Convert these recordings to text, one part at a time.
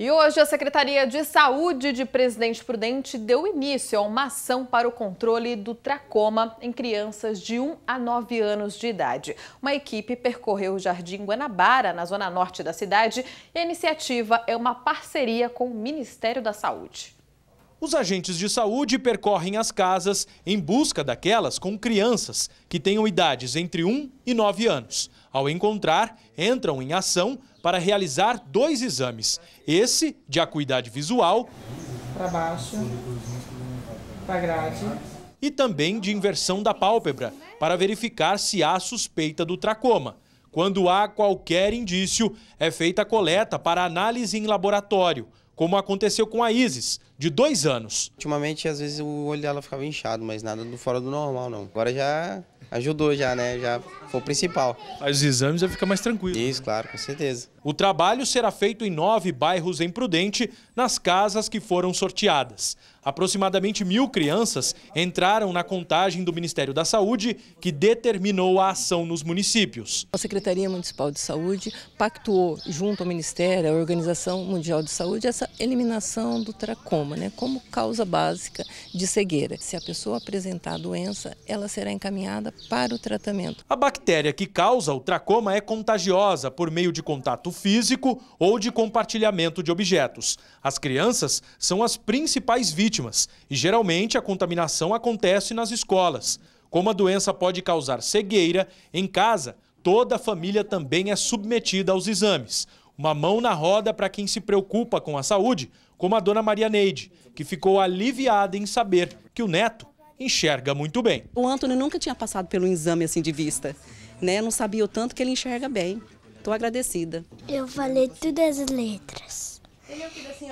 E hoje a Secretaria de Saúde de Presidente Prudente deu início a uma ação para o controle do tracoma em crianças de 1 a 9 anos de idade. Uma equipe percorreu o Jardim Guanabara, na zona norte da cidade, e a iniciativa é uma parceria com o Ministério da Saúde. Os agentes de saúde percorrem as casas em busca daquelas com crianças que tenham idades entre 1 e 9 anos. Ao encontrar, entram em ação para realizar dois exames: esse de acuidade visual. Para baixo, para grade. E também de inversão da pálpebra, para verificar se há suspeita do tracoma. Quando há qualquer indício, é feita a coleta para análise em laboratório como aconteceu com a Isis, de dois anos. Ultimamente, às vezes, o olho dela ficava inchado, mas nada do fora do normal, não. Agora já ajudou, já, né? Já foi o principal. Mas os exames já fica mais tranquilo. Né? Isso, né? claro, com certeza. O trabalho será feito em nove bairros em Prudente, nas casas que foram sorteadas. Aproximadamente mil crianças entraram na contagem do Ministério da Saúde, que determinou a ação nos municípios. A Secretaria Municipal de Saúde pactuou, junto ao Ministério, a Organização Mundial de Saúde, essa eliminação do tracoma, né, como causa básica de cegueira. Se a pessoa apresentar a doença, ela será encaminhada para o tratamento. A bactéria que causa o tracoma é contagiosa por meio de contato físico ou de compartilhamento de objetos. As crianças são as principais vítimas vítimas, e geralmente a contaminação acontece nas escolas. Como a doença pode causar cegueira, em casa, toda a família também é submetida aos exames. Uma mão na roda para quem se preocupa com a saúde, como a dona Maria Neide, que ficou aliviada em saber que o neto enxerga muito bem. O Antônio nunca tinha passado pelo exame assim de vista, né? Não sabia o tanto que ele enxerga bem. Estou agradecida. Eu falei todas as letras. Assim,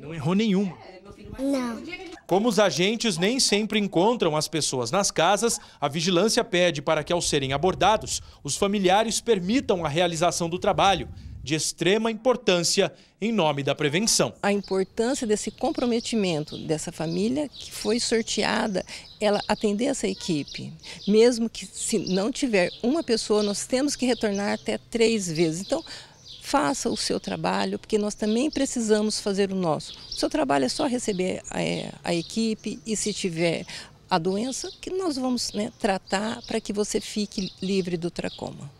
não errou nenhuma. É, não. Como os agentes nem sempre encontram as pessoas nas casas, a vigilância pede para que, ao serem abordados, os familiares permitam a realização do trabalho, de extrema importância em nome da prevenção. A importância desse comprometimento dessa família que foi sorteada, ela atender essa equipe. Mesmo que se não tiver uma pessoa, nós temos que retornar até três vezes. Então, faça o seu trabalho, porque nós também precisamos fazer o nosso. O seu trabalho é só receber a, é, a equipe e se tiver a doença, que nós vamos né, tratar para que você fique livre do tracoma.